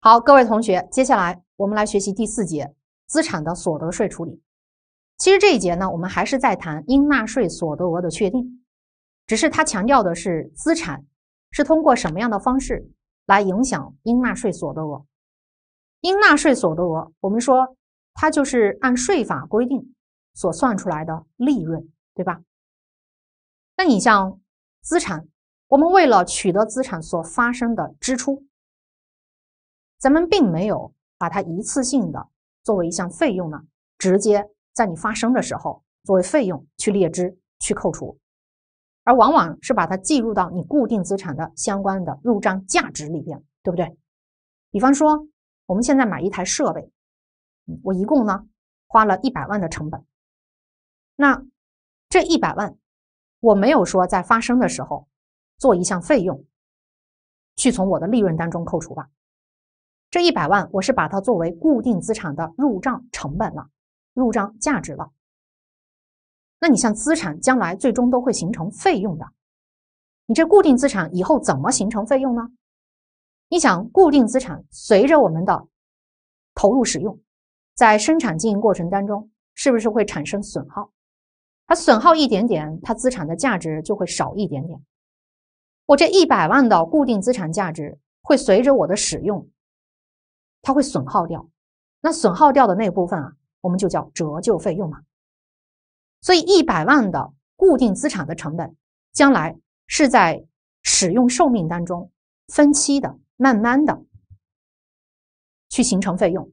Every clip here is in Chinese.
好，各位同学，接下来我们来学习第四节资产的所得税处理。其实这一节呢，我们还是在谈应纳税所得额的确定，只是它强调的是资产是通过什么样的方式来影响应纳税所得额。应纳税所得额，我们说它就是按税法规定所算出来的利润，对吧？那你像资产，我们为了取得资产所发生的支出。咱们并没有把它一次性的作为一项费用呢，直接在你发生的时候作为费用去列支去扣除，而往往是把它计入到你固定资产的相关的入账价值里边，对不对？比方说我们现在买一台设备，我一共呢花了一百万的成本，那这一百万我没有说在发生的时候做一项费用去从我的利润当中扣除吧。这一百万，我是把它作为固定资产的入账成本了，入账价值了。那你像资产，将来最终都会形成费用的。你这固定资产以后怎么形成费用呢？你想，固定资产随着我们的投入使用，在生产经营过程当中，是不是会产生损耗？它损耗一点点，它资产的价值就会少一点点。我这一百万的固定资产价值，会随着我的使用。它会损耗掉，那损耗掉的那部分啊，我们就叫折旧费用嘛。所以一百万的固定资产的成本，将来是在使用寿命当中分期的，慢慢的去形成费用，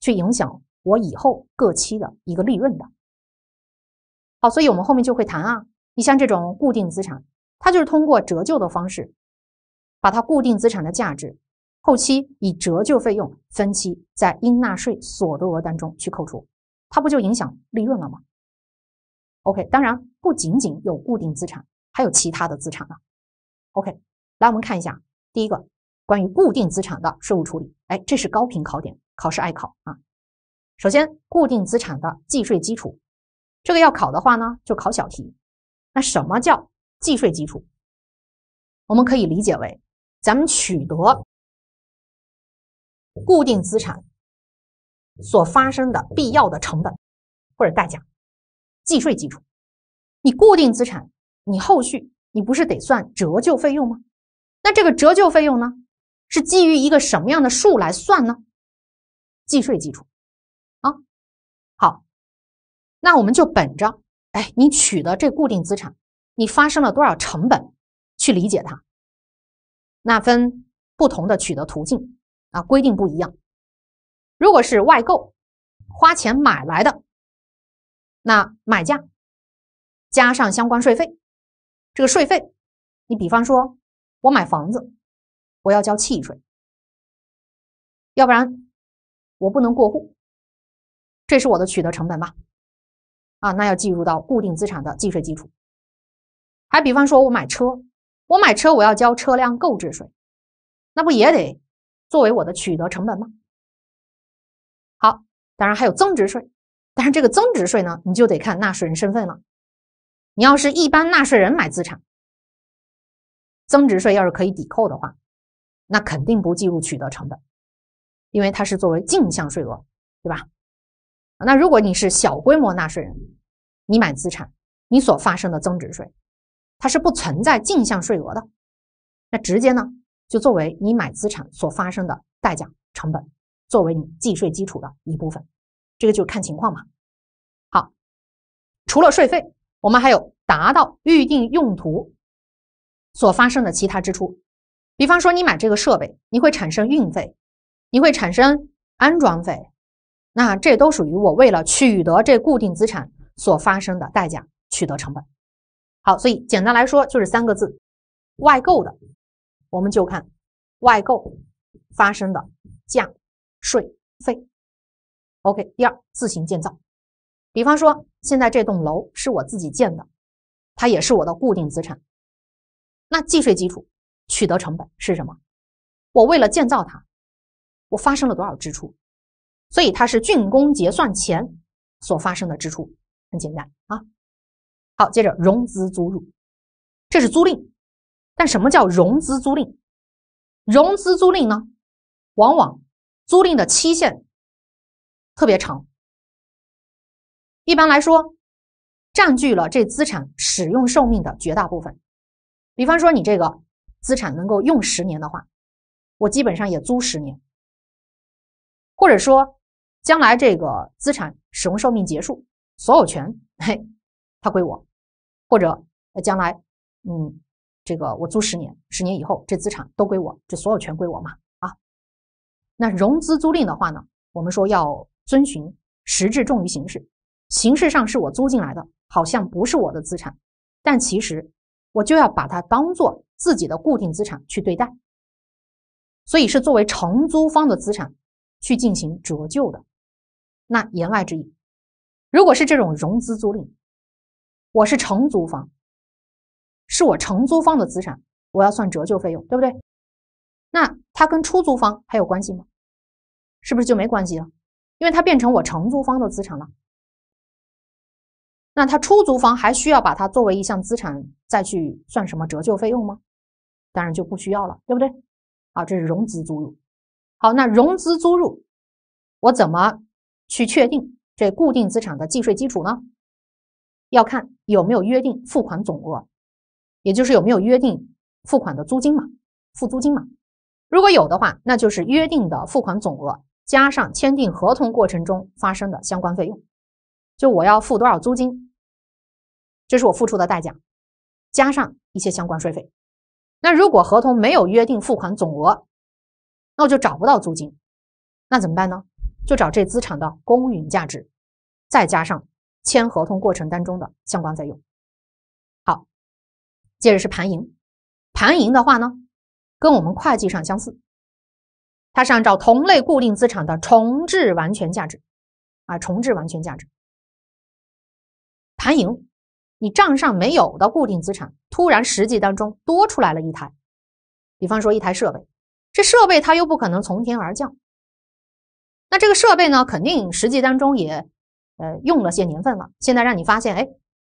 去影响我以后各期的一个利润的。好，所以我们后面就会谈啊，你像这种固定资产，它就是通过折旧的方式，把它固定资产的价值。后期以折旧费用分期在应纳税所得额当中去扣除，它不就影响利润了吗？OK，当然不仅仅有固定资产，还有其他的资产啊。OK，来我们看一下第一个关于固定资产的税务处理，哎，这是高频考点，考试爱考啊。首先，固定资产的计税基础，这个要考的话呢，就考小题。那什么叫计税基础？我们可以理解为咱们取得。固定资产所发生的必要的成本或者代价，计税基础。你固定资产，你后续你不是得算折旧费用吗？那这个折旧费用呢，是基于一个什么样的数来算呢？计税基础。啊，好，那我们就本着，哎，你取得这固定资产，你发生了多少成本，去理解它。那分不同的取得途径。啊，规定不一样。如果是外购，花钱买来的，那买价加上相关税费，这个税费，你比方说，我买房子，我要交契税，要不然我不能过户，这是我的取得成本吧？啊，那要计入到固定资产的计税基础。还比方说，我买车，我买车我要交车辆购置税，那不也得？作为我的取得成本吗？好，当然还有增值税，但是这个增值税呢，你就得看纳税人身份了。你要是一般纳税人买资产，增值税要是可以抵扣的话，那肯定不计入取得成本，因为它是作为进项税额，对吧？那如果你是小规模纳税人，你买资产，你所发生的增值税，它是不存在进项税额的，那直接呢？就作为你买资产所发生的代价成本，作为你计税基础的一部分，这个就看情况嘛。好，除了税费，我们还有达到预定用途所发生的其他支出，比方说你买这个设备，你会产生运费，你会产生安装费，那这都属于我为了取得这固定资产所发生的代价取得成本。好，所以简单来说就是三个字：外购的。我们就看外购发生的价、税、费。OK，第二，自行建造。比方说，现在这栋楼是我自己建的，它也是我的固定资产。那计税基础取得成本是什么？我为了建造它，我发生了多少支出？所以它是竣工结算前所发生的支出。很简单啊。好，接着融资租入，这是租赁。但什么叫融资租赁？融资租赁呢，往往租赁的期限特别长，一般来说占据了这资产使用寿命的绝大部分。比方说，你这个资产能够用十年的话，我基本上也租十年，或者说将来这个资产使用寿命结束，所有权嘿它归我，或者将来嗯。这个我租十年，十年以后这资产都归我，这所有权归我嘛啊？那融资租赁的话呢？我们说要遵循实质重于形式，形式上是我租进来的，好像不是我的资产，但其实我就要把它当做自己的固定资产去对待，所以是作为承租方的资产去进行折旧的。那言外之意，如果是这种融资租赁，我是承租方。是我承租方的资产，我要算折旧费用，对不对？那它跟出租方还有关系吗？是不是就没关系了？因为它变成我承租方的资产了。那它出租方还需要把它作为一项资产再去算什么折旧费用吗？当然就不需要了，对不对？啊，这是融资租入。好，那融资租入，我怎么去确定这固定资产的计税基础呢？要看有没有约定付款总额。也就是有没有约定付款的租金嘛？付租金嘛？如果有的话，那就是约定的付款总额加上签订合同过程中发生的相关费用。就我要付多少租金，这是我付出的代价，加上一些相关税费。那如果合同没有约定付款总额，那我就找不到租金，那怎么办呢？就找这资产的公允价值，再加上签合同过程当中的相关费用。接着是盘盈，盘盈的话呢，跟我们会计上相似，它是按照同类固定资产的重置完全价值啊，重置完全价值。盘盈，你账上没有的固定资产，突然实际当中多出来了一台，比方说一台设备，这设备它又不可能从天而降，那这个设备呢，肯定实际当中也呃用了些年份了，现在让你发现，哎，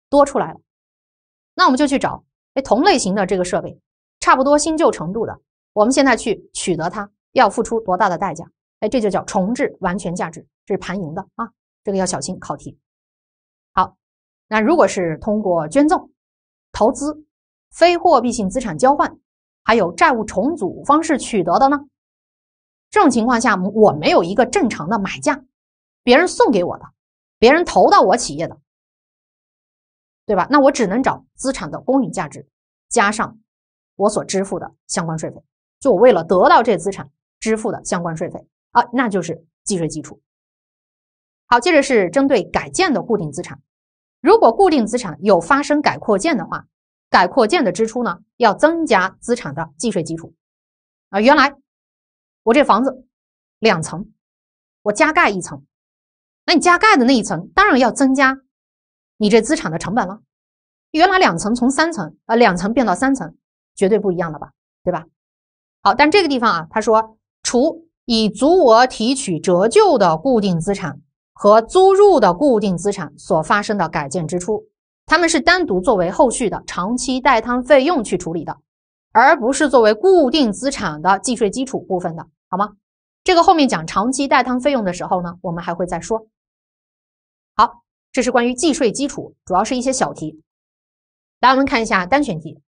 多出来了，那我们就去找。哎，同类型的这个设备，差不多新旧程度的，我们现在去取得它要付出多大的代价？哎，这就叫重置完全价值，这是盘盈的啊，这个要小心考题。好，那如果是通过捐赠、投资、非货币性资产交换，还有债务重组方式取得的呢？这种情况下，我没有一个正常的买价，别人送给我的，别人投到我企业的。对吧？那我只能找资产的公允价值，加上我所支付的相关税费。就我为了得到这资产支付的相关税费啊，那就是计税基础。好，接着是针对改建的固定资产，如果固定资产有发生改扩建的话，改扩建的支出呢，要增加资产的计税基础。啊，原来我这房子两层，我加盖一层，那你加盖的那一层当然要增加。你这资产的成本了，原来两层从三层，呃，两层变到三层，绝对不一样了吧，对吧？好，但这个地方啊，他说除以足额提取折旧的固定资产和租入的固定资产所发生的改建支出，他们是单独作为后续的长期带摊费用去处理的，而不是作为固定资产的计税基础部分的，好吗？这个后面讲长期带摊费用的时候呢，我们还会再说。好。这是关于计税基础，主要是一些小题。来，我们看一下单选题，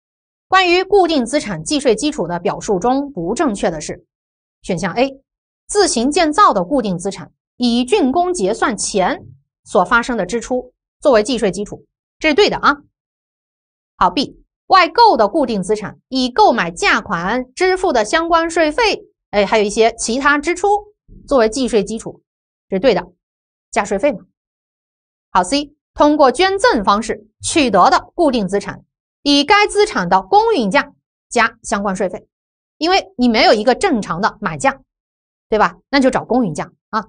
关于固定资产计税基础的表述中不正确的是选项 A，自行建造的固定资产以竣工结算前所发生的支出作为计税基础，这是对的啊。好，B 外购的固定资产以购买价款支付的相关税费，哎，还有一些其他支出作为计税基础，这是对的，加税费嘛。好，C 通过捐赠方式取得的固定资产，以该资产的公允价加相关税费，因为你没有一个正常的买价，对吧？那就找公允价啊。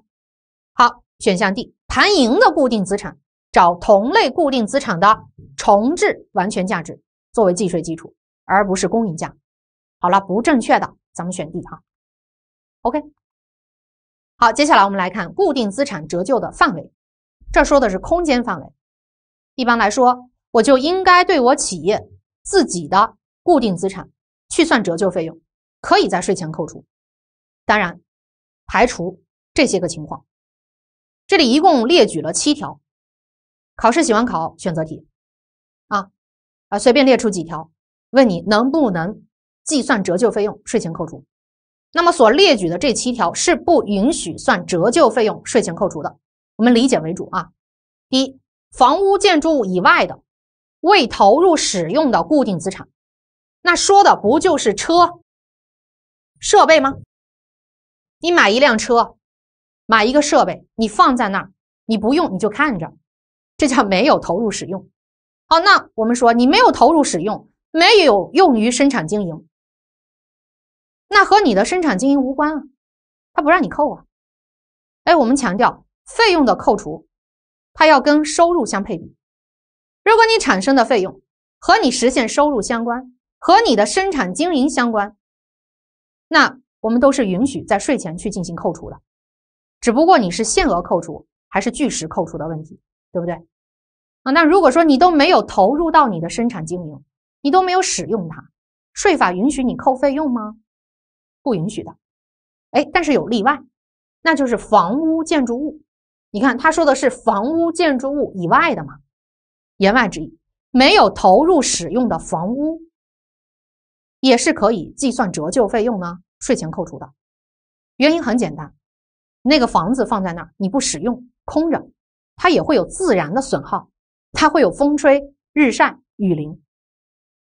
好，选项 D 盘盈的固定资产，找同类固定资产的重置完全价值作为计税基础，而不是公允价。好了，不正确的，咱们选 D 啊。OK，好，接下来我们来看固定资产折旧的范围。这说的是空间范围。一般来说，我就应该对我企业自己的固定资产去算折旧费用，可以在税前扣除。当然，排除这些个情况。这里一共列举了七条，考试喜欢考选择题啊啊，随便列出几条，问你能不能计算折旧费用税前扣除。那么所列举的这七条是不允许算折旧费用税前扣除的。我们理解为主啊。第一，房屋建筑物以外的未投入使用的固定资产，那说的不就是车、设备吗？你买一辆车，买一个设备，你放在那儿，你不用，你就看着，这叫没有投入使用。好，那我们说你没有投入使用，没有用于生产经营，那和你的生产经营无关啊，他不让你扣啊。哎，我们强调。费用的扣除，它要跟收入相配比。如果你产生的费用和你实现收入相关，和你的生产经营相关，那我们都是允许在税前去进行扣除的。只不过你是限额扣除还是据实扣除的问题，对不对？啊，那如果说你都没有投入到你的生产经营，你都没有使用它，税法允许你扣费用吗？不允许的。哎，但是有例外，那就是房屋建筑物。你看，他说的是房屋建筑物以外的嘛？言外之意，没有投入使用的房屋也是可以计算折旧费用呢，税前扣除的。原因很简单，那个房子放在那儿你不使用，空着，它也会有自然的损耗，它会有风吹日晒雨淋，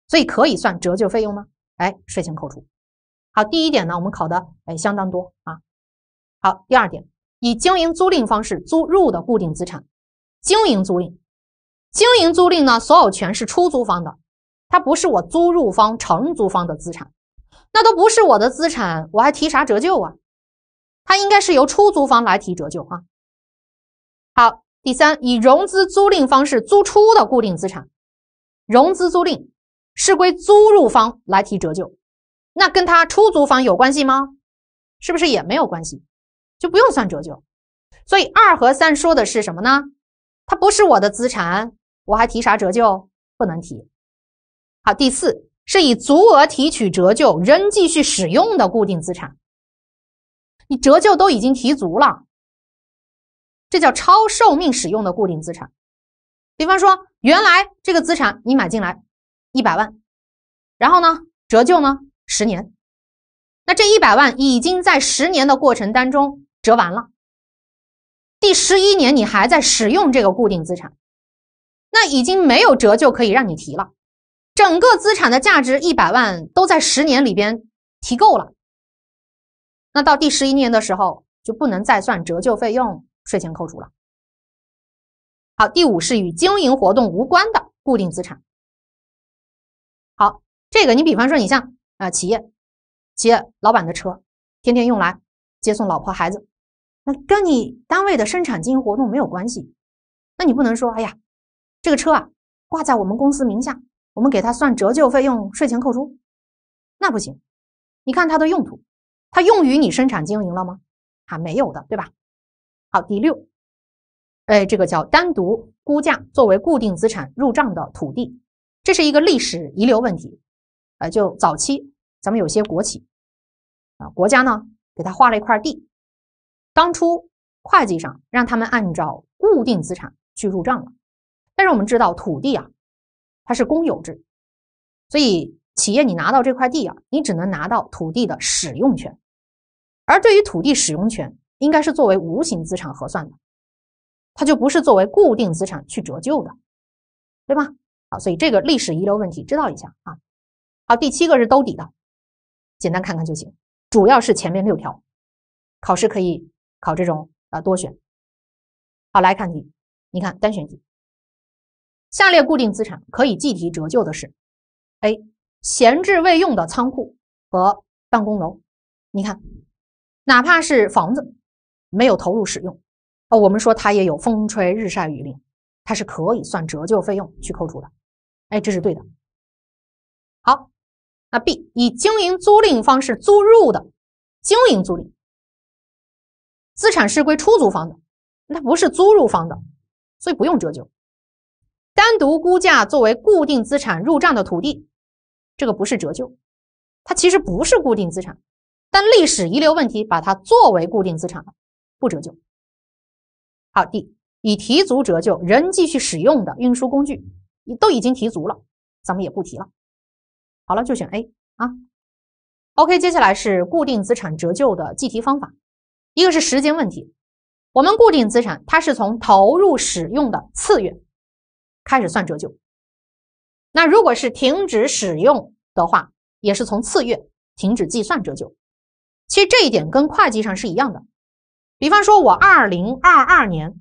所以可以算折旧费用吗？哎，税前扣除。好，第一点呢，我们考的哎相当多啊。好，第二点。以经营租赁方式租入的固定资产，经营租赁，经营租赁呢，所有权是出租方的，它不是我租入方承租方的资产，那都不是我的资产，我还提啥折旧啊？它应该是由出租方来提折旧啊。好，第三，以融资租赁方式租出的固定资产，融资租赁是归租入方来提折旧，那跟他出租方有关系吗？是不是也没有关系？就不用算折旧，所以二和三说的是什么呢？它不是我的资产，我还提啥折旧？不能提。好，第四是以足额提取折旧仍继续使用的固定资产，你折旧都已经提足了，这叫超寿命使用的固定资产。比方说，原来这个资产你买进来一百万，然后呢，折旧呢十年，那这一百万已经在十年的过程当中。折完了，第十一年你还在使用这个固定资产，那已经没有折旧可以让你提了。整个资产的价值一百万都在十年里边提够了，那到第十一年的时候就不能再算折旧费用税前扣除了。好，第五是与经营活动无关的固定资产。好，这个你比方说你像啊企业，企业老板的车，天天用来接送老婆孩子。那跟你单位的生产经营活动没有关系，那你不能说，哎呀，这个车啊挂在我们公司名下，我们给他算折旧费用税前扣除，那不行。你看它的用途，它用于你生产经营了吗？啊，没有的，对吧？好，第六，哎，这个叫单独估价作为固定资产入账的土地，这是一个历史遗留问题。呃，就早期咱们有些国企啊，国家呢给他划了一块地。当初会计上让他们按照固定资产去入账了，但是我们知道土地啊，它是公有制，所以企业你拿到这块地啊，你只能拿到土地的使用权，而对于土地使用权，应该是作为无形资产核算的，它就不是作为固定资产去折旧的，对吧？好，所以这个历史遗留问题知道一下啊。好，第七个是兜底的，简单看看就行，主要是前面六条，考试可以。考这种啊多选，好来看题，你看单选题。下列固定资产可以计提折旧的是：A. 闲置未用的仓库和办公楼。你看，哪怕是房子没有投入使用，哦，我们说它也有风吹日晒雨淋，它是可以算折旧费用去扣除的。哎，这是对的。好，那 B 以经营租赁方式租入的经营租赁。资产是归出租方的，那它不是租入方的，所以不用折旧。单独估价作为固定资产入账的土地，这个不是折旧，它其实不是固定资产，但历史遗留问题把它作为固定资产了，不折旧。好，D 已提足折旧仍继续使用的运输工具，你都已经提足了，咱们也不提了。好了，就选 A 啊。OK，接下来是固定资产折旧的计提方法。一个是时间问题，我们固定资产它是从投入使用的次月开始算折旧。那如果是停止使用的话，也是从次月停止计算折旧。其实这一点跟会计上是一样的。比方说，我二零二二年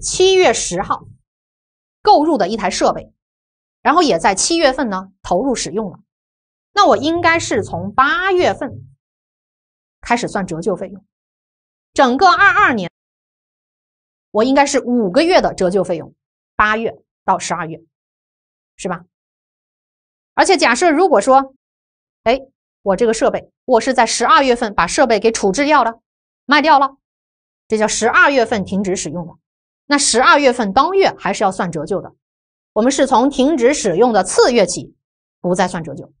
七月十号购入的一台设备，然后也在七月份呢投入使用了，那我应该是从八月份。开始算折旧费用，整个二二年，我应该是五个月的折旧费用，八月到十二月，是吧？而且假设如果说，哎，我这个设备我是在十二月份把设备给处置掉了，卖掉了，这叫十二月份停止使用的，那十二月份当月还是要算折旧的，我们是从停止使用的次月起不再算折旧。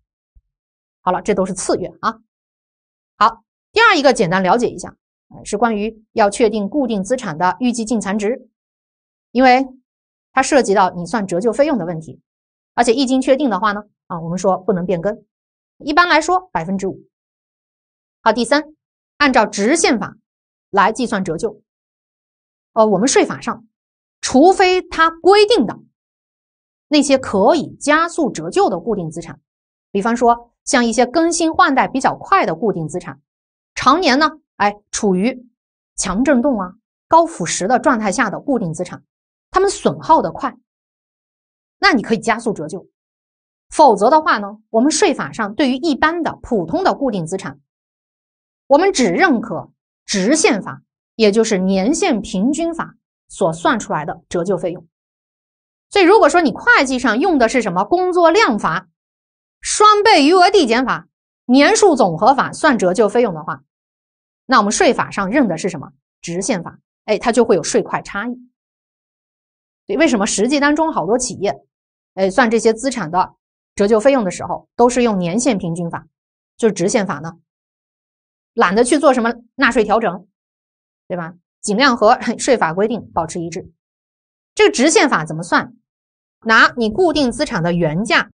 好了，这都是次月啊，好。第二一个简单了解一下，是关于要确定固定资产的预计净残值，因为它涉及到你算折旧费用的问题，而且一经确定的话呢，啊，我们说不能变更。一般来说百分之五。好，第三，按照直线法来计算折旧。呃，我们税法上，除非它规定的那些可以加速折旧的固定资产，比方说像一些更新换代比较快的固定资产。常年呢，哎，处于强震动啊、高腐蚀的状态下的固定资产，它们损耗的快，那你可以加速折旧。否则的话呢，我们税法上对于一般的普通的固定资产，我们只认可直线法，也就是年限平均法所算出来的折旧费用。所以，如果说你会计上用的是什么工作量法、双倍余额递减法、年数总和法算折旧费用的话，那我们税法上认的是什么？直线法，哎，它就会有税块差异。对，为什么实际当中好多企业，哎，算这些资产的折旧费用的时候，都是用年限平均法，就是直线法呢？懒得去做什么纳税调整，对吧？尽量和 税法规定保持一致。这个直线法怎么算？拿你固定资产的原价，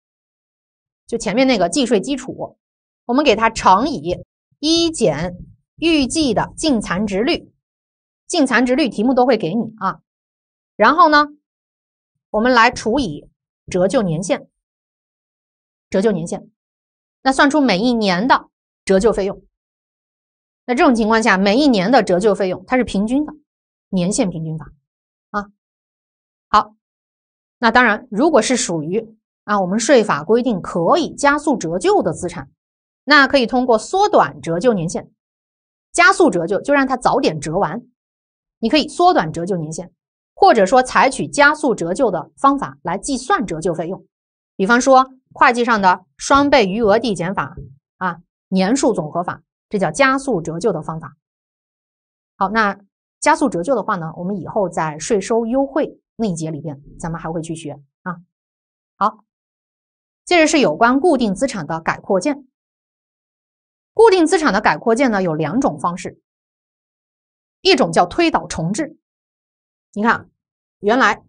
就前面那个计税基础，我们给它乘以一减。预计的净残值率，净残值率题目都会给你啊。然后呢，我们来除以折旧年限，折旧年限，那算出每一年的折旧费用。那这种情况下，每一年的折旧费用它是平均的，年限平均法啊。好，那当然，如果是属于啊我们税法规定可以加速折旧的资产，那可以通过缩短折旧年限。加速折旧就让它早点折完，你可以缩短折旧年限，或者说采取加速折旧的方法来计算折旧费用，比方说会计上的双倍余额递减法啊，年数总和法，这叫加速折旧的方法。好，那加速折旧的话呢，我们以后在税收优惠那一节里边，咱们还会去学啊。好，接着是有关固定资产的改扩建。固定资产的改扩建呢有两种方式，一种叫推倒重置。你看，原来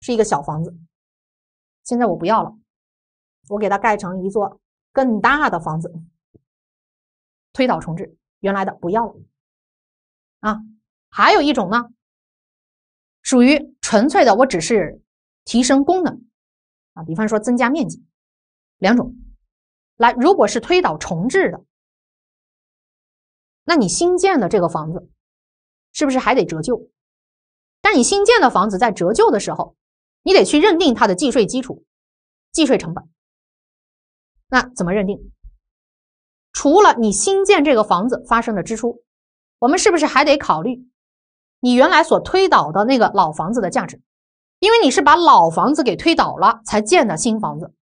是一个小房子，现在我不要了，我给它盖成一座更大的房子。推倒重置，原来的不要了。啊，还有一种呢，属于纯粹的，我只是提升功能啊，比方说增加面积。两种，来，如果是推倒重置的。那你新建的这个房子，是不是还得折旧？但你新建的房子在折旧的时候，你得去认定它的计税基础、计税成本。那怎么认定？除了你新建这个房子发生的支出，我们是不是还得考虑你原来所推倒的那个老房子的价值？因为你是把老房子给推倒了才建的新房子，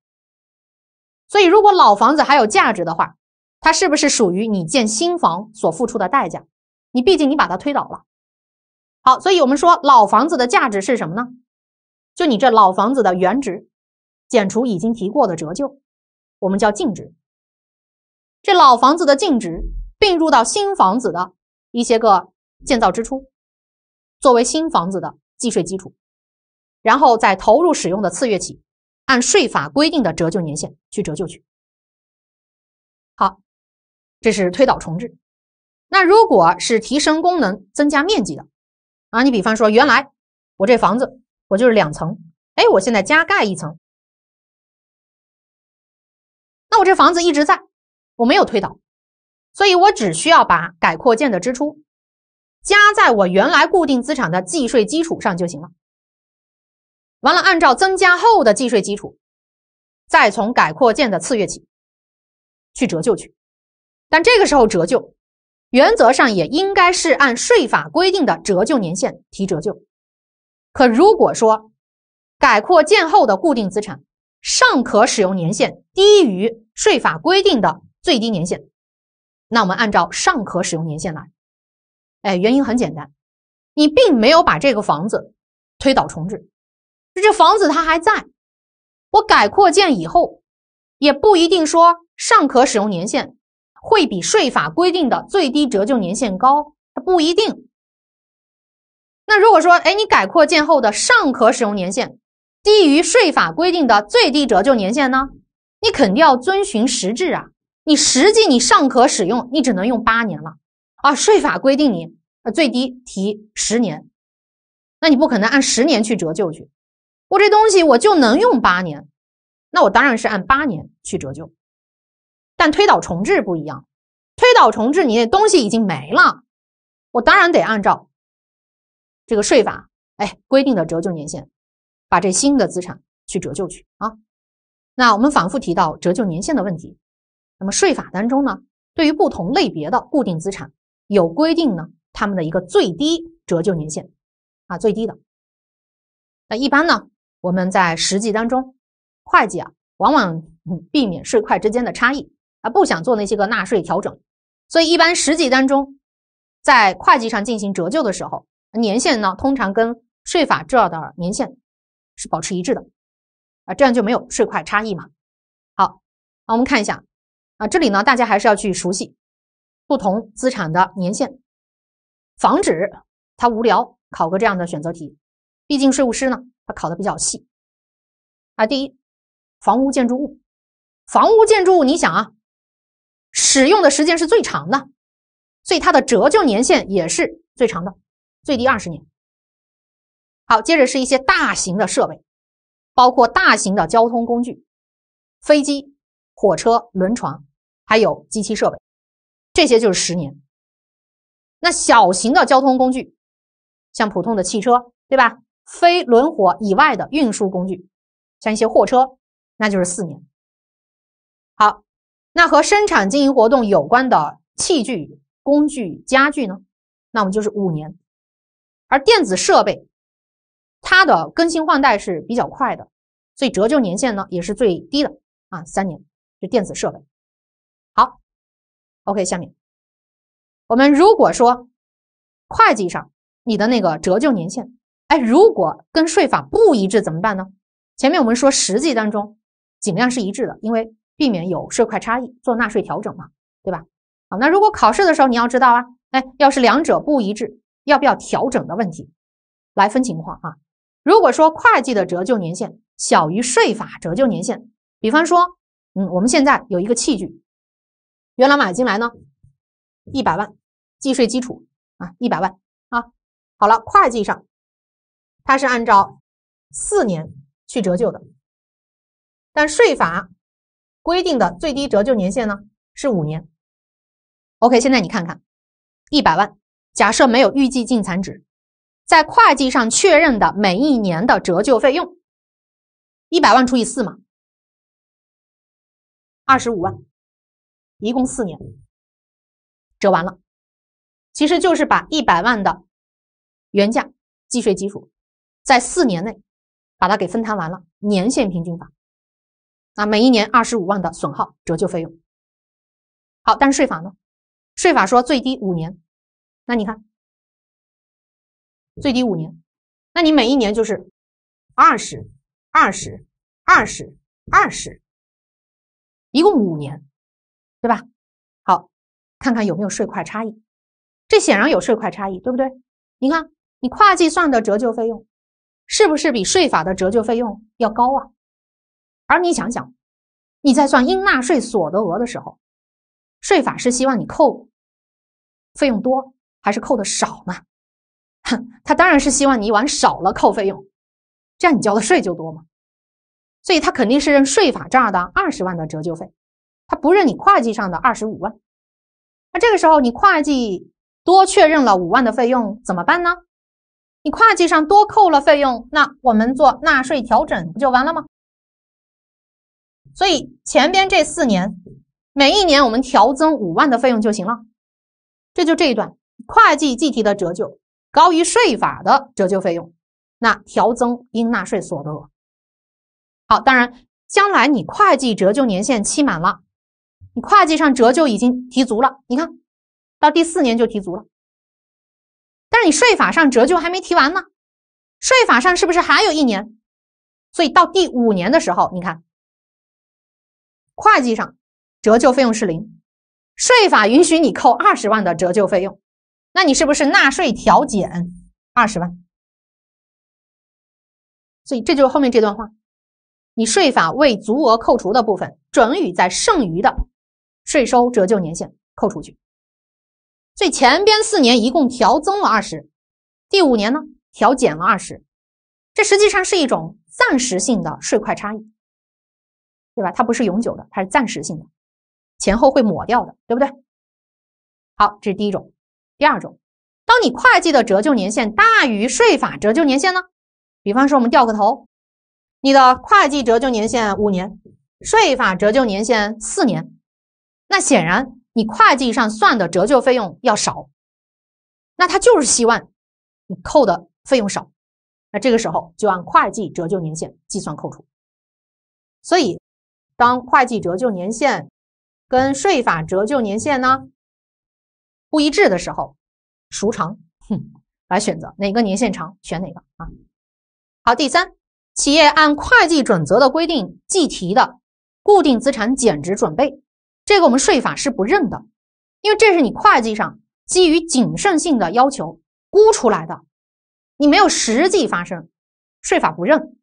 所以如果老房子还有价值的话。它是不是属于你建新房所付出的代价？你毕竟你把它推倒了。好，所以我们说老房子的价值是什么呢？就你这老房子的原值减除已经提过的折旧，我们叫净值。这老房子的净值并入到新房子的一些个建造支出，作为新房子的计税基础，然后在投入使用的次月起，按税法规定的折旧年限去折旧去。这是推倒重置。那如果是提升功能、增加面积的啊，你比方说，原来我这房子我就是两层，哎，我现在加盖一层，那我这房子一直在，我没有推倒，所以我只需要把改扩建的支出加在我原来固定资产的计税基础上就行了。完了，按照增加后的计税基础，再从改扩建的次月起去折旧去。但这个时候折旧，原则上也应该是按税法规定的折旧年限提折旧。可如果说改扩建后的固定资产尚可使用年限低于税法规定的最低年限，那我们按照尚可使用年限来。哎，原因很简单，你并没有把这个房子推倒重置，这房子它还在。我改扩建以后，也不一定说尚可使用年限。会比税法规定的最低折旧年限高，它不一定。那如果说，哎，你改扩建后的尚可使用年限低于税法规定的最低折旧年限呢？你肯定要遵循实质啊！你实际你尚可使用，你只能用八年了啊！税法规定你呃最低提十年，那你不可能按十年去折旧去。我这东西我就能用八年，那我当然是按八年去折旧。但推倒重置不一样，推倒重置你那东西已经没了，我当然得按照这个税法哎规定的折旧年限，把这新的资产去折旧去啊。那我们反复提到折旧年限的问题，那么税法当中呢，对于不同类别的固定资产有规定呢，他们的一个最低折旧年限啊，最低的。那一般呢，我们在实际当中，会计啊，往往避免税块之间的差异。啊，不想做那些个纳税调整，所以一般实际当中，在会计上进行折旧的时候，年限呢通常跟税法这儿的年限是保持一致的啊，这样就没有税块差异嘛。好，那我们看一下啊，这里呢大家还是要去熟悉不同资产的年限，防止它无聊考个这样的选择题。毕竟税务师呢，他考的比较细啊。第一，房屋建筑物，房屋建筑物，你想啊。使用的时间是最长的，所以它的折旧年限也是最长的，最低二十年。好，接着是一些大型的设备，包括大型的交通工具，飞机、火车、轮船，还有机器设备，这些就是十年。那小型的交通工具，像普通的汽车，对吧？非轮火以外的运输工具，像一些货车，那就是四年。那和生产经营活动有关的器具、工具、家具呢？那我们就是五年。而电子设备，它的更新换代是比较快的，所以折旧年限呢也是最低的啊，三年。是电子设备。好，OK，下面我们如果说会计上你的那个折旧年限，哎，如果跟税法不一致怎么办呢？前面我们说实际当中尽量是一致的，因为。避免有税款差异，做纳税调整嘛，对吧？好，那如果考试的时候你要知道啊，哎，要是两者不一致，要不要调整的问题，来分情况啊。如果说会计的折旧年限小于税法折旧年限，比方说，嗯，我们现在有一个器具，原来买进来呢一百万，计税基础啊一百万啊，好了，会计上它是按照四年去折旧的，但税法。规定的最低折旧年限呢是五年。OK，现在你看看，一百万，假设没有预计净残值，在会计上确认的每一年的折旧费用，一百万除以四嘛，二十五万，一共四年，折完了。其实就是把一百万的原价计税基础，在四年内把它给分摊完了，年限平均法。啊，每一年二十五万的损耗折旧费用，好，但是税法呢？税法说最低五年，那你看最低五年，那你每一年就是二十、二十、二十、二十，一共五年，对吧？好，看看有没有税块差异。这显然有税块差异，对不对？你看你跨计算的折旧费用是不是比税法的折旧费用要高啊？而你想想，你在算应纳税所得额的时候，税法是希望你扣费用多还是扣的少呢？哼，他当然是希望你往少了扣费用，这样你交的税就多嘛。所以他肯定是认税法这儿的二十万的折旧费，他不认你会计上的二十五万。那这个时候你会计多确认了五万的费用怎么办呢？你会计上多扣了费用，那我们做纳税调整不就完了吗？所以前边这四年，每一年我们调增五万的费用就行了。这就这一段会计计提的折旧高于税法的折旧费用，那调增应纳税所得额。好，当然将来你会计折旧年限期满了，你会计上折旧已经提足了，你看到第四年就提足了，但是你税法上折旧还没提完呢，税法上是不是还有一年？所以到第五年的时候，你看。会计上折旧费用是零，税法允许你扣二十万的折旧费用，那你是不是纳税调减二十万？所以这就是后面这段话，你税法未足额扣除的部分，准予在剩余的税收折旧年限扣出去。所以前边四年一共调增了二十，第五年呢调减了二十，这实际上是一种暂时性的税块差异。对吧？它不是永久的，它是暂时性的，前后会抹掉的，对不对？好，这是第一种。第二种，当你会计的折旧年限大于税法折旧年限呢？比方说我们掉个头，你的会计折旧年限五年，税法折旧年限四年，那显然你会计上算的折旧费用要少，那他就是希望你扣的费用少，那这个时候就按会计折旧年限计算扣除，所以。当会计折旧年限跟税法折旧年限呢不一致的时候，孰长，来选择哪个年限长，选哪个啊？好，第三，企业按会计准则的规定计提的固定资产减值准备，这个我们税法是不认的，因为这是你会计上基于谨慎性的要求估出来的，你没有实际发生，税法不认。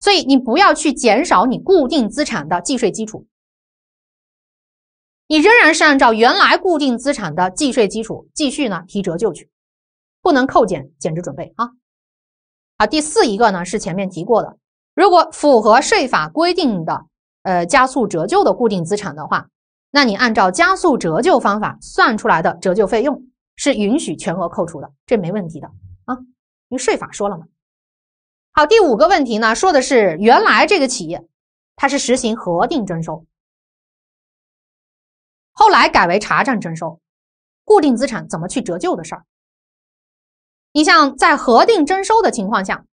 所以你不要去减少你固定资产的计税基础，你仍然是按照原来固定资产的计税基础继续呢提折旧去，不能扣减减值准备啊。好，第四一个呢是前面提过的，如果符合税法规定的呃加速折旧的固定资产的话，那你按照加速折旧方法算出来的折旧费用是允许全额扣除的，这没问题的啊，因为税法说了嘛。好，第五个问题呢，说的是原来这个企业它是实行核定征收，后来改为查账征收，固定资产怎么去折旧的事儿。你像在核定征收的情况下，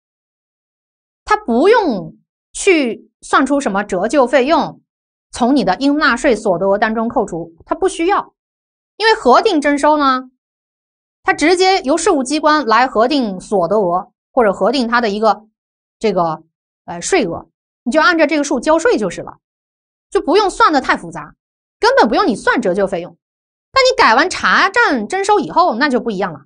它不用去算出什么折旧费用，从你的应纳税所得额当中扣除，它不需要，因为核定征收呢，它直接由税务机关来核定所得额。或者核定它的一个这个呃税额，你就按照这个数交税就是了，就不用算的太复杂，根本不用你算折旧费用。但你改完查账征收以后，那就不一样了。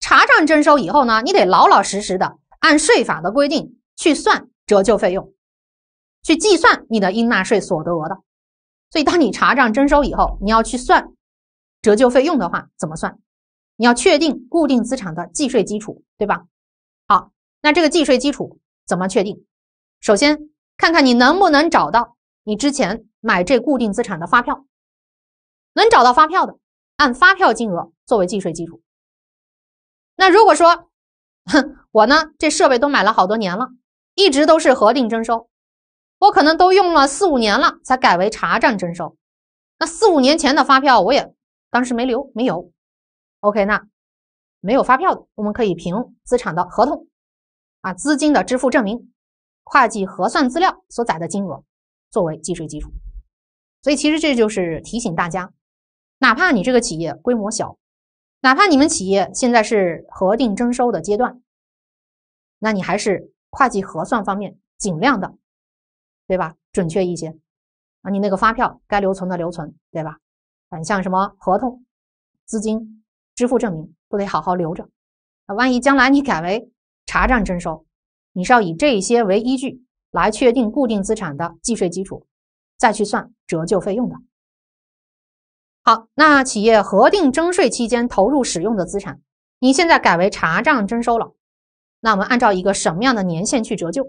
查账征收以后呢，你得老老实实的按税法的规定去算折旧费用，去计算你的应纳税所得额的。所以，当你查账征收以后，你要去算折旧费用的话，怎么算？你要确定固定资产的计税基础，对吧？那这个计税基础怎么确定？首先看看你能不能找到你之前买这固定资产的发票。能找到发票的，按发票金额作为计税基础。那如果说哼，我呢，这设备都买了好多年了，一直都是核定征收，我可能都用了四五年了才改为查账征收。那四五年前的发票我也当时没留，没有。OK，那没有发票的，我们可以凭资产的合同。啊，资金的支付证明、会计核算资料所载的金额作为计税基础，所以其实这就是提醒大家，哪怕你这个企业规模小，哪怕你们企业现在是核定征收的阶段，那你还是会计核算方面尽量的，对吧？准确一些啊，你那个发票该留存的留存，对吧？反像什么合同、资金支付证明都得好好留着，啊，万一将来你改为。查账征收，你是要以这些为依据来确定固定资产的计税基础，再去算折旧费用的。好，那企业核定征税期间投入使用的资产，你现在改为查账征收了，那我们按照一个什么样的年限去折旧？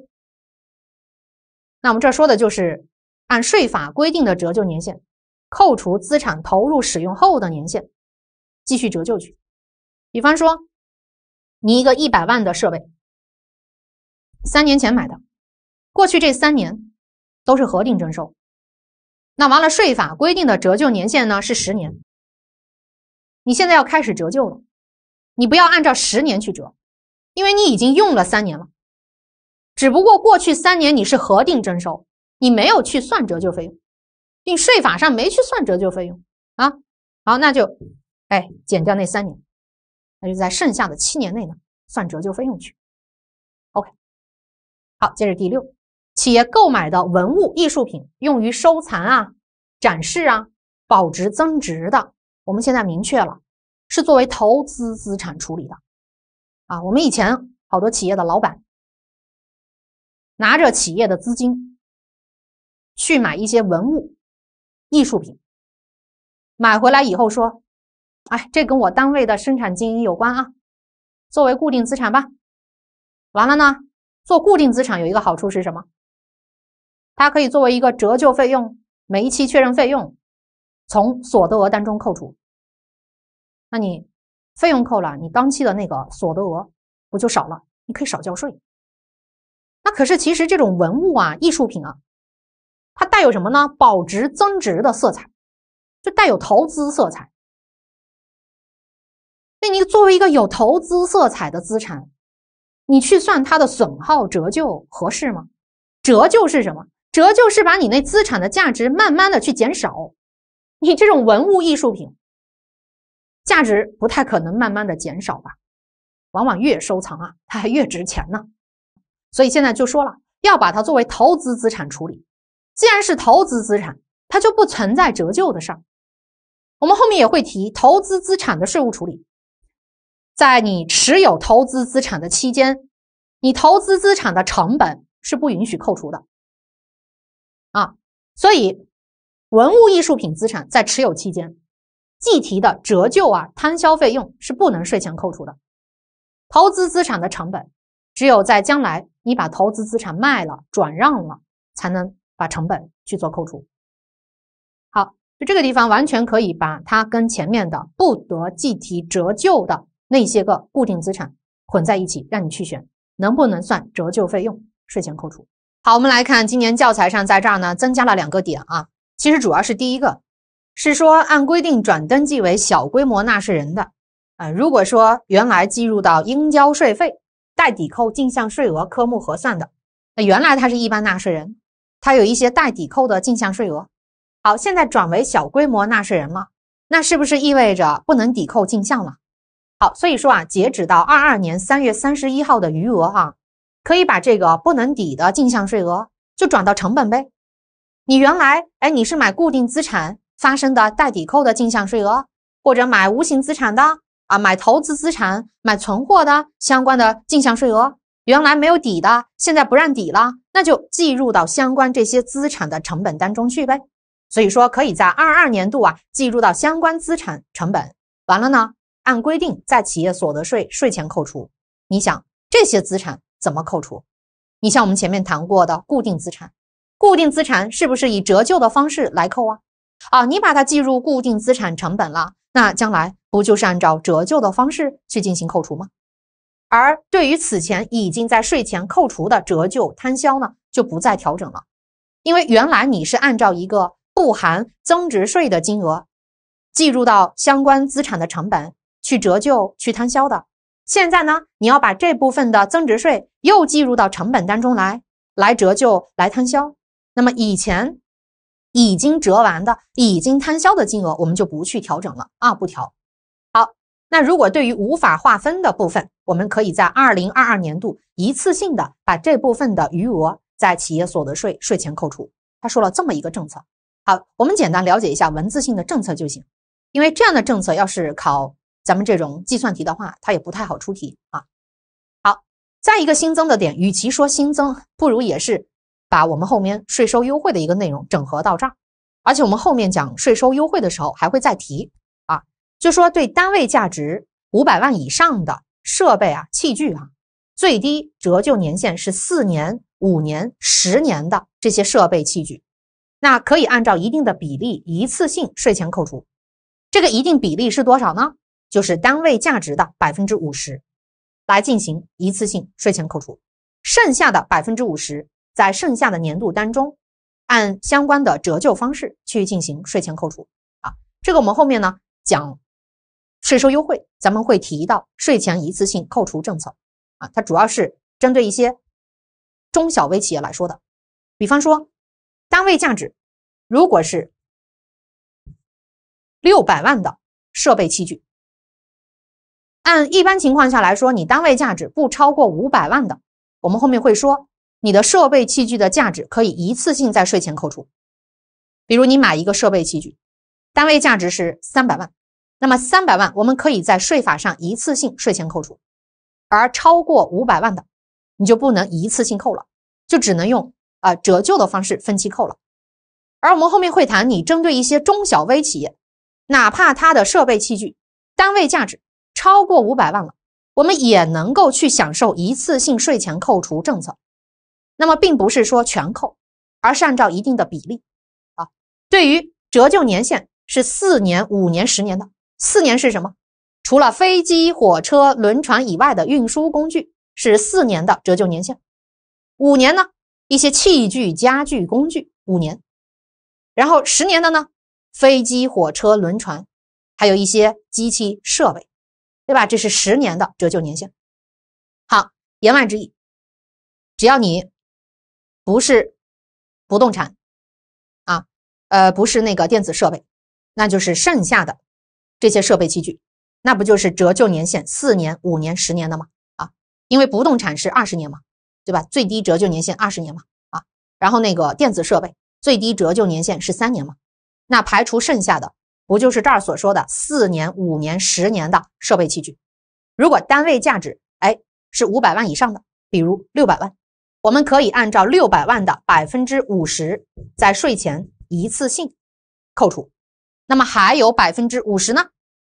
那我们这说的就是按税法规定的折旧年限，扣除资产投入使用后的年限，继续折旧去。比方说。你一个一百万的设备，三年前买的，过去这三年都是核定征收，那完了税法规定的折旧年限呢是十年，你现在要开始折旧了，你不要按照十年去折，因为你已经用了三年了，只不过过去三年你是核定征收，你没有去算折旧费用，并税法上没去算折旧费用啊，好，那就哎减掉那三年。那就在剩下的七年内呢，算折旧费用去。OK，好，接着第六，企业购买的文物艺术品用于收藏啊、展示啊、保值增值的，我们现在明确了是作为投资资产处理的。啊，我们以前好多企业的老板拿着企业的资金去买一些文物艺术品，买回来以后说。哎，这跟我单位的生产经营有关啊，作为固定资产吧。完了呢，做固定资产有一个好处是什么？它可以作为一个折旧费用，每一期确认费用，从所得额当中扣除。那你费用扣了，你当期的那个所得额不就少了？你可以少交税。那可是，其实这种文物啊、艺术品啊，它带有什么呢？保值增值的色彩，就带有投资色彩。那你作为一个有投资色彩的资产，你去算它的损耗折旧合适吗？折旧是什么？折旧是把你那资产的价值慢慢的去减少。你这种文物艺术品，价值不太可能慢慢的减少吧？往往越收藏啊，它还越值钱呢。所以现在就说了，要把它作为投资资产处理。既然是投资资产，它就不存在折旧的事儿。我们后面也会提投资资产的税务处理。在你持有投资资产的期间，你投资资产的成本是不允许扣除的，啊，所以文物艺术品资产在持有期间计提的折旧啊、摊销费用是不能税前扣除的。投资资产的成本只有在将来你把投资资产卖了、转让了，才能把成本去做扣除。好，就这个地方完全可以把它跟前面的不得计提折旧的。那些个固定资产混在一起，让你去选，能不能算折旧费用税前扣除？好，我们来看今年教材上在这儿呢增加了两个点啊。其实主要是第一个是说，按规定转登记为小规模纳税人的啊，如果说原来计入到应交税费待抵扣进项税额科目核算的，那原来它是一般纳税人，它有一些待抵扣的进项税额。好，现在转为小规模纳税人了，那是不是意味着不能抵扣进项了？好，所以说啊，截止到二二年三月三十一号的余额啊，可以把这个不能抵的进项税额就转到成本呗。你原来哎，你是买固定资产发生的待抵扣的进项税额，或者买无形资产的啊，买投资资产、买存货的相关的进项税额，原来没有抵的，现在不让抵了，那就计入到相关这些资产的成本当中去呗。所以说，可以在二二年度啊，计入到相关资产成本。完了呢？按规定在企业所得税税前扣除。你想这些资产怎么扣除？你像我们前面谈过的固定资产，固定资产是不是以折旧的方式来扣啊？啊，你把它计入固定资产成本了，那将来不就是按照折旧的方式去进行扣除吗？而对于此前已经在税前扣除的折旧摊销呢，就不再调整了，因为原来你是按照一个不含增值税的金额计入到相关资产的成本。去折旧、去摊销的，现在呢，你要把这部分的增值税又计入到成本当中来，来折旧、来摊销。那么以前已经折完的、已经摊销的金额，我们就不去调整了啊，不调。好，那如果对于无法划分的部分，我们可以在二零二二年度一次性的把这部分的余额在企业所得税税前扣除。他说了这么一个政策。好，我们简单了解一下文字性的政策就行，因为这样的政策要是考。咱们这种计算题的话，它也不太好出题啊。好，再一个新增的点，与其说新增，不如也是把我们后面税收优惠的一个内容整合到这儿。而且我们后面讲税收优惠的时候还会再提啊，就说对单位价值五百万以上的设备啊、器具啊，最低折旧年限是四年、五年、十年的这些设备器具，那可以按照一定的比例一次性税前扣除。这个一定比例是多少呢？就是单位价值的百分之五十，来进行一次性税前扣除，剩下的百分之五十在剩下的年度当中，按相关的折旧方式去进行税前扣除。啊，这个我们后面呢讲税收优惠，咱们会提到税前一次性扣除政策。啊，它主要是针对一些中小微企业来说的，比方说单位价值如果是六百万的设备器具。按一般情况下来说，你单位价值不超过五百万的，我们后面会说，你的设备器具的价值可以一次性在税前扣除。比如你买一个设备器具，单位价值是三百万，那么三百万我们可以在税法上一次性税前扣除。而超过五百万的，你就不能一次性扣了，就只能用啊折旧的方式分期扣了。而我们后面会谈，你针对一些中小微企业，哪怕它的设备器具单位价值，超过五百万了，我们也能够去享受一次性税前扣除政策。那么，并不是说全扣，而是按照一定的比例。啊，对于折旧年限是四年、五年、十年的，四年是什么？除了飞机、火车、轮船以外的运输工具是四年的折旧年限。五年呢？一些器具、家具、工具五年。然后十年的呢？飞机、火车、轮船，还有一些机器设备。对吧？这是十年的折旧年限。好，言外之意，只要你不是不动产啊，呃，不是那个电子设备，那就是剩下的这些设备器具，那不就是折旧年限四年、五年、十年的吗？啊，因为不动产是二十年嘛，对吧？最低折旧年限二十年嘛，啊，然后那个电子设备最低折旧年限是三年嘛，那排除剩下的。不就是这儿所说的四年、五年、十年的设备器具，如果单位价值哎是五百万以上的，比如六百万，我们可以按照六百万的百分之五十在税前一次性扣除。那么还有百分之五十呢？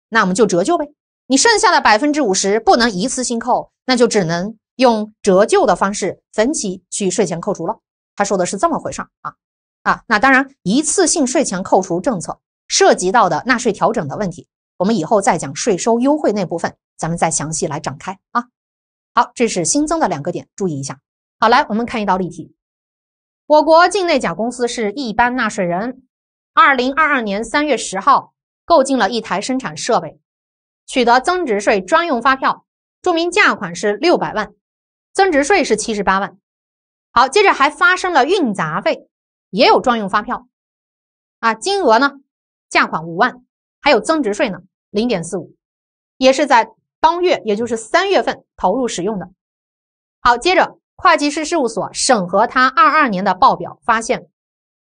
那我们就折旧呗。你剩下的百分之五十不能一次性扣，那就只能用折旧的方式分期去税前扣除了。他说的是这么回事啊啊！那当然，一次性税前扣除政策。涉及到的纳税调整的问题，我们以后再讲税收优惠那部分，咱们再详细来展开啊。好，这是新增的两个点，注意一下。好，来我们看一道例题。我国境内甲公司是一般纳税人，二零二二年三月十号购进了一台生产设备，取得增值税专用发票，注明价款是六百万，增值税是七十八万。好，接着还发生了运杂费，也有专用发票，啊，金额呢？价款五万，还有增值税呢，零点四五，也是在当月，也就是三月份投入使用的。好，接着会计师事务所审核他二二年的报表，发现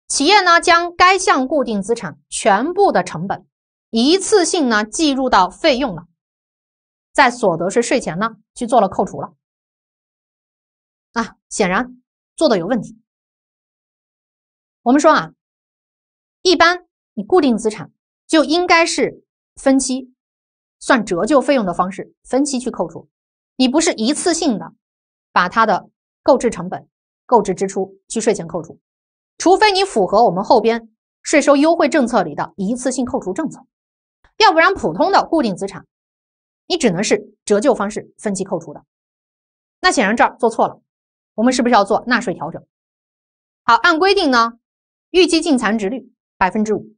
企业呢将该项固定资产全部的成本一次性呢计入到费用了，在所得税税前呢去做了扣除了，啊，显然做的有问题。我们说啊，一般。你固定资产就应该是分期算折旧费用的方式，分期去扣除。你不是一次性的把它的购置成本、购置支出去税前扣除，除非你符合我们后边税收优惠政策里的一次性扣除政策，要不然普通的固定资产你只能是折旧方式分期扣除的。那显然这儿做错了，我们是不是要做纳税调整？好，按规定呢，预计净残值率百分之五。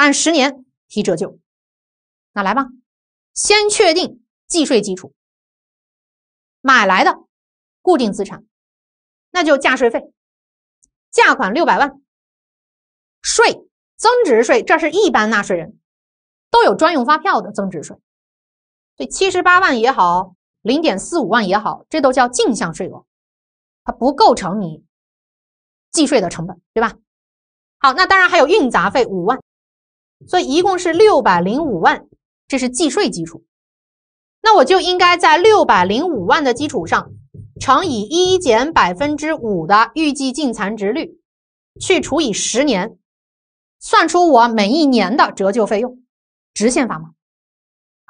按十年提折旧，那来吧，先确定计税基础。买来的固定资产，那就价税费，价款六百万，税增值税，这是一般纳税人都有专用发票的增值税，所以七十八万也好，零点四五万也好，这都叫进项税额，它不构成你计税的成本，对吧？好，那当然还有运杂费五万。所以一共是六百零五万，这是计税基础。那我就应该在六百零五万的基础上，乘以一减百分之五的预计净残值率，去除以十年，算出我每一年的折旧费用，直线法嘛。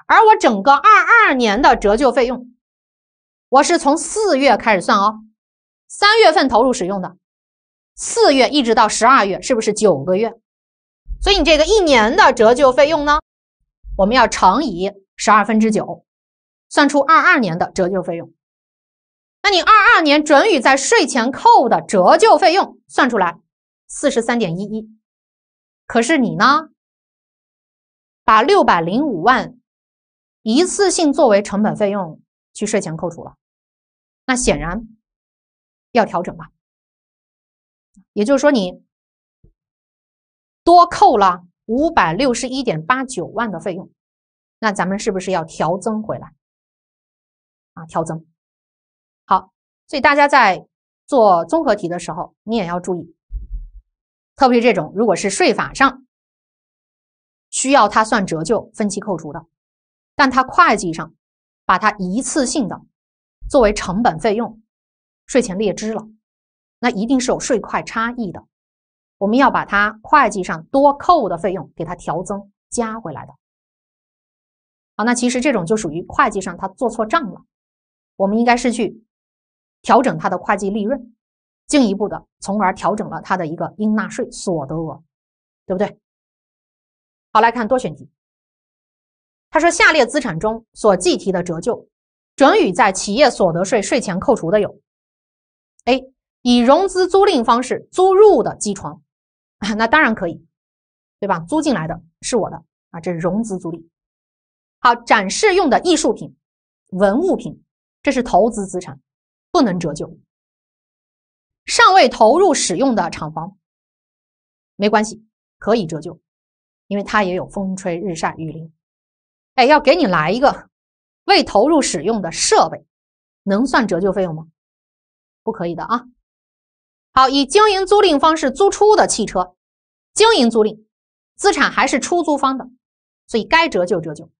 而我整个二二年的折旧费用，我是从四月开始算哦，三月份投入使用的，四月一直到十二月，是不是九个月？所以你这个一年的折旧费用呢，我们要乘以十二分之九，算出二二年的折旧费用。那你二二年准予在税前扣的折旧费用算出来四十三点一一，可是你呢，把六百零五万一次性作为成本费用去税前扣除了，那显然要调整吧？也就是说你。多扣了五百六十一点八九万的费用，那咱们是不是要调增回来？啊，调增。好，所以大家在做综合题的时候，你也要注意，特别是这种，如果是税法上需要它算折旧分期扣除的，但它会计上把它一次性的作为成本费用，税前列支了，那一定是有税块差异的。我们要把它会计上多扣的费用给它调增加回来的。好，那其实这种就属于会计上他做错账了，我们应该是去调整他的会计利润，进一步的，从而调整了他的一个应纳税所得额，对不对？好，来看多选题。他说：下列资产中所计提的折旧准予在企业所得税税前扣除的有：A. 以融资租赁方式租入的机床。那当然可以，对吧？租进来的是我的啊，这是融资租赁。好，展示用的艺术品、文物品，这是投资资产，不能折旧。尚未投入使用的厂房，没关系，可以折旧，因为它也有风吹日晒雨淋。哎，要给你来一个未投入使用的设备，能算折旧费用吗？不可以的啊。好，以经营租赁方式租出的汽车，经营租赁资产还是出租方的，所以该折旧折旧。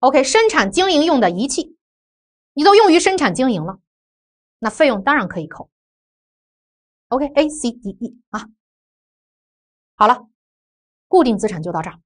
OK，生产经营用的仪器，你都用于生产经营了，那费用当然可以扣。OK，A、C、D、E 啊，好了，固定资产就到这儿。